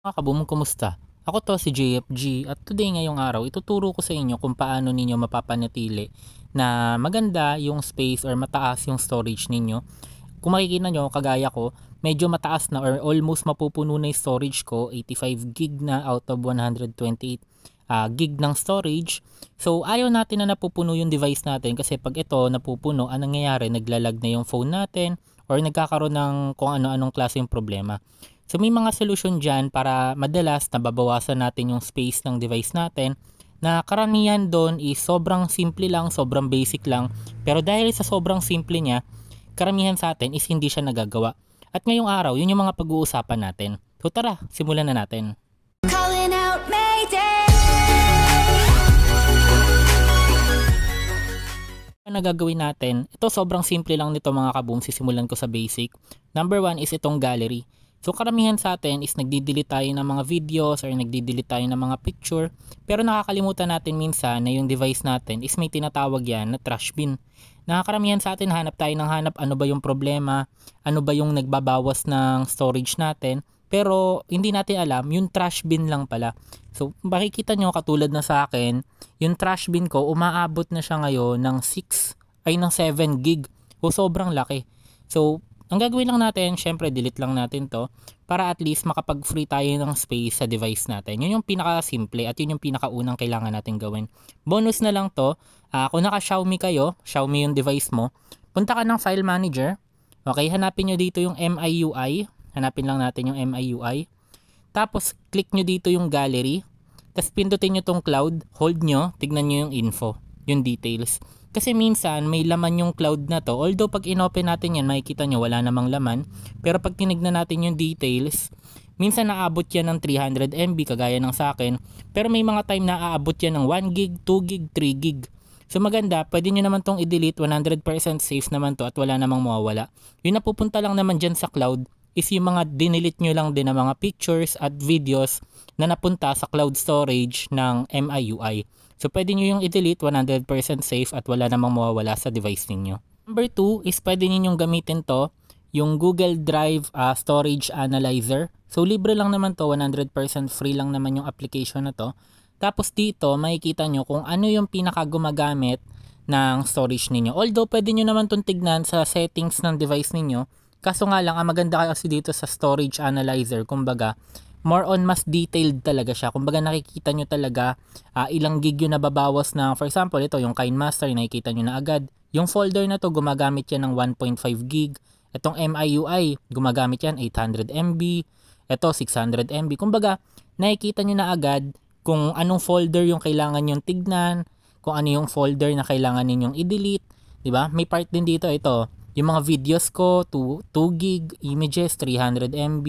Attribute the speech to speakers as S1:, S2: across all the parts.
S1: Mga kabumong kumusta? Ako to si JFG at today ngayong araw ituturo ko sa inyo kung paano ninyo mapapanatili na maganda yung space or mataas yung storage ninyo. Kung makikita nyo, kagaya ko, medyo mataas na or almost mapupuno na yung storage ko, 85 gig na out of 128 uh, ah, gig ng storage. So ayaw natin na napupuno yung device natin kasi pag ito napupuno, anong nangyayari? Naglalag na yung phone natin or nagkakaroon ng kung ano-anong klase yung problema. So may mga solusyon dyan para madalas nababawasan natin yung space ng device natin na karamihan doon is sobrang simple lang, sobrang basic lang. Pero dahil sa sobrang simple niya, karamihan sa atin is hindi siya nagagawa. At ngayong araw, yun yung mga pag-uusapan natin. So tara, simulan na natin. Calling out ano natin, ito sobrang simple lang nito mga kaboom, sisimulan ko sa basic. Number one is itong gallery. So karamihan sa atin is nagdi-delete tayo ng mga videos or nagdi-delete tayo ng mga picture pero nakakalimutan natin minsan na yung device natin is may tinatawag yan na trash bin. Nakakaramihan sa atin hanap tayo ng hanap ano ba yung problema, ano ba yung nagbabawas ng storage natin pero hindi natin alam yung trash bin lang pala. So makikita nyo katulad na sa akin yung trash bin ko umaabot na siya ngayon ng 6 ay ng 7 gig. O sobrang laki. So ang gagawin lang natin, syempre delete lang natin to para at least makapag-free tayo ng space sa device natin. Yun yung pinaka-simple at yun yung pinaka-unang kailangan natin gawin. Bonus na lang to, uh, kung naka-Xiaomi kayo, Xiaomi yung device mo, punta ka ng file manager. Okay, hanapin nyo dito yung MIUI. Hanapin lang natin yung MIUI. Tapos, click nyo dito yung gallery. Tapos, pindutin nyo tong cloud. Hold nyo. Tignan nyo yung info. Yung details. Kasi minsan may laman yung cloud na to. Although pag inopen natin yan makikita nyo wala namang laman. Pero pag tinignan natin yung details, minsan naaabot yan ng 300 MB kagaya ng sa akin. Pero may mga time na aabot yan ng 1 gig, 2 gig, 3 gig. So maganda, pwede nyo naman tong i-delete, 100% safe naman to at wala namang mawawala. Yun napupunta lang naman dyan sa cloud is yung mga dinilit nyo lang din ng mga pictures at videos na napunta sa cloud storage ng MIUI. So pwede nyo yung i-delete 100% safe at wala namang mawawala sa device ninyo. Number 2 is pwede ninyong gamitin to yung Google Drive uh, Storage Analyzer. So libre lang naman to, 100% free lang naman yung application na to. Tapos dito makikita nyo kung ano yung pinaka gumagamit ng storage ninyo. Although pwede nyo naman itong tignan sa settings ng device ninyo Kaso nga lang, ang ah, maganda kasi dito sa storage analyzer, kumbaga, more on mas detailed talaga siya. Kumbaga nakikita nyo talaga uh, ilang gig yung nababawas na, for example, ito yung KineMaster, nakikita nyo na agad. Yung folder na to gumagamit yan ng 1.5 gig. Itong MIUI, gumagamit yan 800 MB. Ito 600 MB. Kumbaga, nakikita nyo na agad kung anong folder yung kailangan yung tignan, kung ano yung folder na kailangan ninyong i-delete, 'di ba? May part din dito ito yung mga videos ko, 2, 2 gig, images, 300 MB,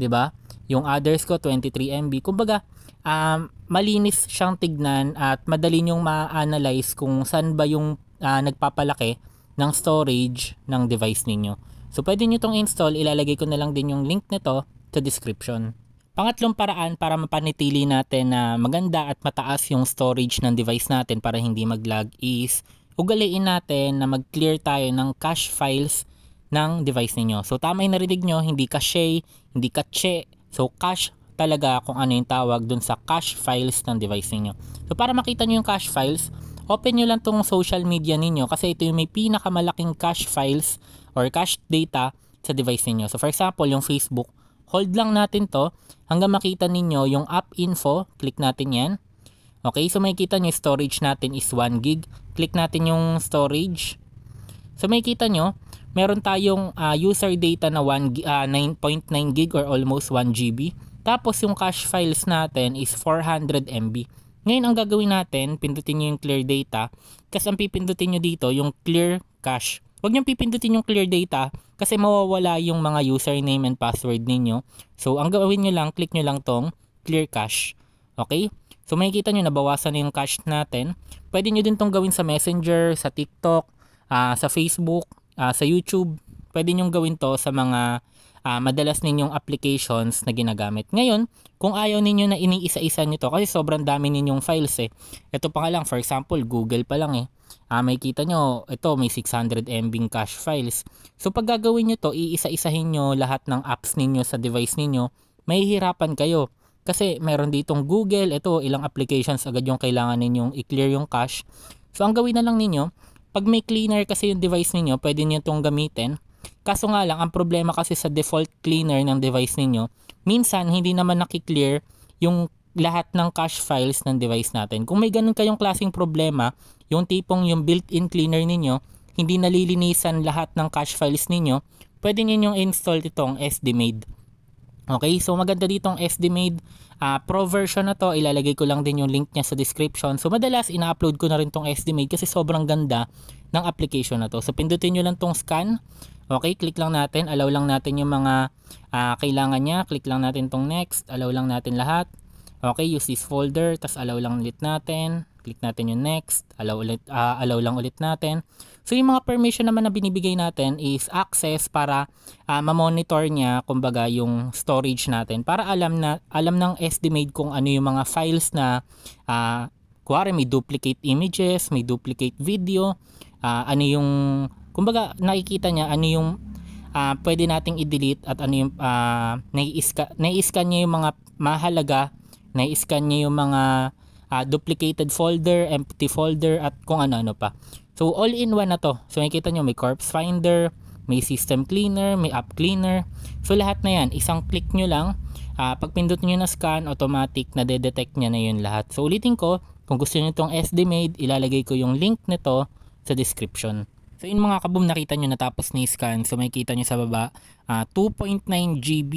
S1: 'di ba? Yung others ko 23 MB. Kumbaga, um, malinis siyang tignan at madali niyong ma-analyze kung saan ba yung uh, nagpapalaki ng storage ng device ninyo. So pwede niyo tong install, ilalagay ko na lang din yung link nito sa description. Pangatlong paraan para mapanatili natin na maganda at mataas yung storage ng device natin para hindi mag-lag is ugaliin natin na mag-clear tayo ng cache files ng device ninyo. So tama yung narinig nyo, hindi cache, hindi cache. So cache talaga kung ano yung tawag dun sa cache files ng device ninyo. So para makita nyo yung cache files, open nyo lang tong social media ninyo kasi ito yung may pinakamalaking cache files or cache data sa device ninyo. So for example, yung Facebook, hold lang natin to hanggang makita ninyo yung app info, click natin yan. Okay, so makikita nyo storage natin is 1 gig. Click natin yung storage. So makikita nyo, meron tayong uh, user data na 1 uh, 9.9 gig or almost 1 GB. Tapos yung cache files natin is 400 MB. Ngayon ang gagawin natin, pindutin nyo yung clear data. Kasi ang pipindutin nyo dito, yung clear cache. Huwag nyo pipindutin yung clear data kasi mawawala yung mga username and password ninyo. So ang gawin nyo lang, click nyo lang tong clear cache. Okay? So makikita nyo nabawasan na yung cash natin. Pwede nyo din tong gawin sa Messenger, sa TikTok, uh, sa Facebook, uh, sa YouTube. Pwede nyo gawin to sa mga uh, madalas ninyong applications na ginagamit. Ngayon, kung ayaw ninyo na iniisa-isa nyo to, kasi sobrang dami ninyong files eh. Ito pa lang, for example, Google pa lang eh. Uh, may kita nyo, ito may 600 MB cache files. So pag gagawin nyo to, iisa-isahin nyo lahat ng apps ninyo sa device ninyo, mahihirapan kayo. Kasi meron ditong Google, ito ilang applications agad yung kailangan ninyong i-clear yung cache. So ang gawin na lang ninyo, pag may cleaner kasi yung device ninyo, pwede niyo itong gamitin. Kaso nga lang, ang problema kasi sa default cleaner ng device ninyo, minsan hindi naman nakiklear yung lahat ng cache files ng device natin. Kung may ganun kayong klaseng problema, yung tipong yung built-in cleaner ninyo, hindi nalilinisan lahat ng cache files ninyo, pwede ninyong install itong SD-Made. Okay, so maganda ditong SD Made uh, Pro version na to. Ilalagay ko lang din yung link niya sa description. So madalas ina-upload ko na rin tong SD Made kasi sobrang ganda ng application na to. So pindutin niyo lang tong scan. Okay, click lang natin. Allow lang natin yung mga uh, kailangan niya. Click lang natin tong next. Allow lang natin lahat. Okay, use this folder. Tapos allow lang ulit natin. Click natin yung next. Allow, ulit, uh, ah, allow lang ulit natin. So yung mga permission naman na binibigay natin is access para uh, ma-monitor niya kumbaga yung storage natin para alam na alam ng estimate kung ano yung mga files na uh, kuwari may duplicate images, may duplicate video, uh, ano yung kumbaga nakikita niya ano yung uh, pwede nating i-delete at ano yung uh, nai-scan nai niya yung mga mahalaga, nai-scan niya yung mga uh, duplicated folder, empty folder, at kung ano-ano pa. So, all-in-one na to. So, makikita nyo, may corpse finder, may system cleaner, may app cleaner. So, lahat na yan. Isang click nyo lang. Uh, pag pindot nyo na scan, automatic na detect niya na yun lahat. So, ulitin ko, kung gusto nyo itong SD Made, ilalagay ko yung link nito sa description. So in mga kaboom nakita nyo natapos ni scan. So makikita nyo sa baba uh, 2.9 GB,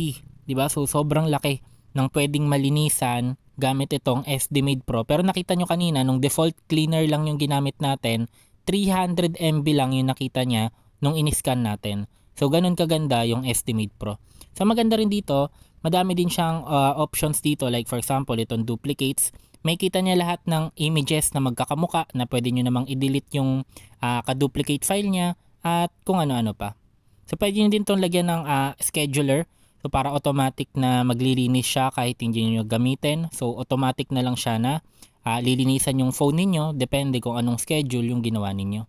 S1: 'di ba? So sobrang laki ng pwedeng malinisan gamit itong SD Made Pro. Pero nakita nyo kanina, nung default cleaner lang yung ginamit natin, 300 MB lang yung nakita niya nung in-scan natin. So, ganun kaganda yung SD Made Pro. Sa so, maganda rin dito, madami din siyang uh, options dito. Like for example, itong duplicates. May kita niya lahat ng images na magkakamuka na pwede nyo namang i-delete yung uh, kaduplicate file niya at kung ano-ano pa. So, pwede nyo din itong lagyan ng uh, scheduler So para automatic na maglilinis siya kahit hindi niyo gamitin. So automatic na lang siya na uh, lilinisan yung phone ninyo depende kung anong schedule yung ginawa ninyo.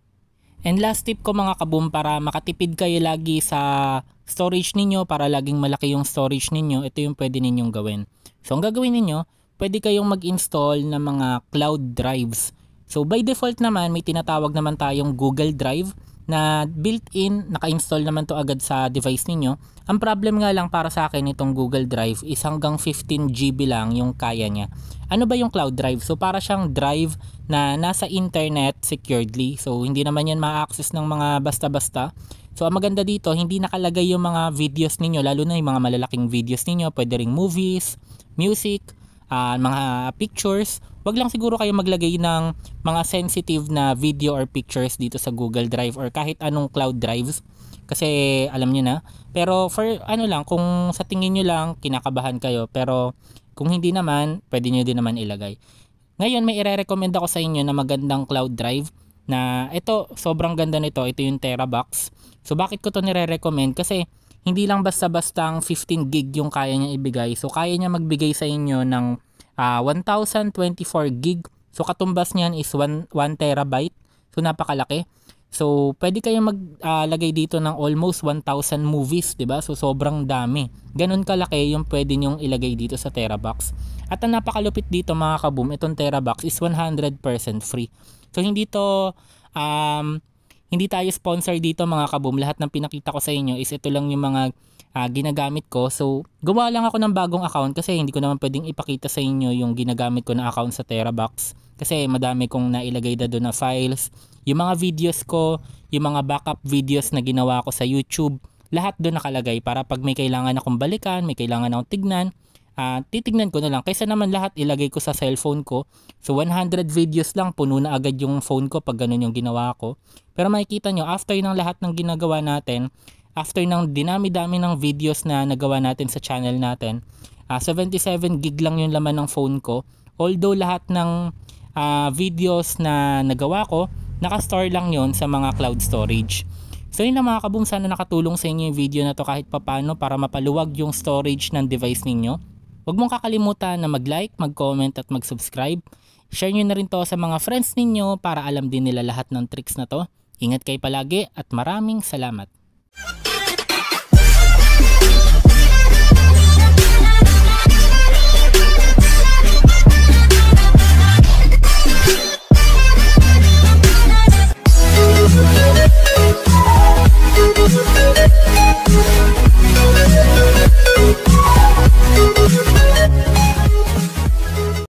S1: And last tip ko mga kaboom para makatipid kayo lagi sa storage ninyo para laging malaki yung storage ninyo, ito yung pwede ninyong gawin. So ang gagawin ninyo, pwede kayong mag-install ng mga cloud drives. So by default naman may tinatawag naman tayong Google Drive na built-in, naka-install naman to agad sa device ninyo. Ang problem nga lang para sa akin itong Google Drive is hanggang 15 GB lang yung kaya niya. Ano ba yung cloud drive? So para siyang drive na nasa internet securely. So hindi naman yan ma-access ng mga basta-basta. So ang maganda dito, hindi nakalagay yung mga videos ninyo, lalo na yung mga malalaking videos ninyo, pwede ring movies, music, uh, mga pictures, wag lang siguro kayo maglagay ng mga sensitive na video or pictures dito sa Google Drive or kahit anong cloud drives kasi alam niyo na. Pero for ano lang kung sa tingin niyo lang kinakabahan kayo pero kung hindi naman, pwede niyo din naman ilagay. Ngayon may ire-recommend ako sa inyo na magandang cloud drive na ito sobrang ganda nito, ito yung Terabox. So bakit ko to nire-recommend kasi hindi lang basta-basta ang 15 gig yung kaya niya ibigay. So kaya niya magbigay sa inyo ng uh, ah, 1024 gig. So katumbas niyan is 1, 1 terabyte. So napakalaki. So pwede kayong maglagay ah, uh, dito ng almost 1,000 movies, 'di ba? So sobrang dami. Ganun kalaki yung pwede niyong ilagay dito sa Terabox. At ang napakalupit dito mga kaboom, itong Terabox is 100% free. So hindi to um, hindi tayo sponsor dito mga kaboom. Lahat ng pinakita ko sa inyo is ito lang yung mga uh, ginagamit ko. So, gumawa lang ako ng bagong account kasi hindi ko naman pwedeng ipakita sa inyo yung ginagamit ko na account sa Terabox. Kasi madami kong nailagay na doon na files. Yung mga videos ko, yung mga backup videos na ginawa ko sa YouTube, lahat doon nakalagay para pag may kailangan akong balikan, may kailangan akong tignan, uh, titignan ko na lang kaysa naman lahat ilagay ko sa cellphone ko. So 100 videos lang puno na agad yung phone ko pag ganun yung ginawa ko. Pero makikita nyo after ng lahat ng ginagawa natin, after ng dinami-dami ng videos na nagawa natin sa channel natin, uh, ah, 77 gig lang yung laman ng phone ko. Although lahat ng uh, videos na nagawa ko, naka-store lang yon sa mga cloud storage. So yun lang mga kaboom, sana nakatulong sa inyo yung video na to kahit papano para mapaluwag yung storage ng device ninyo. Huwag mong kakalimutan na mag-like, mag-comment at mag-subscribe. Share nyo na rin to sa mga friends ninyo para alam din nila lahat ng tricks na to. Ingat kayo palagi at maraming salamat.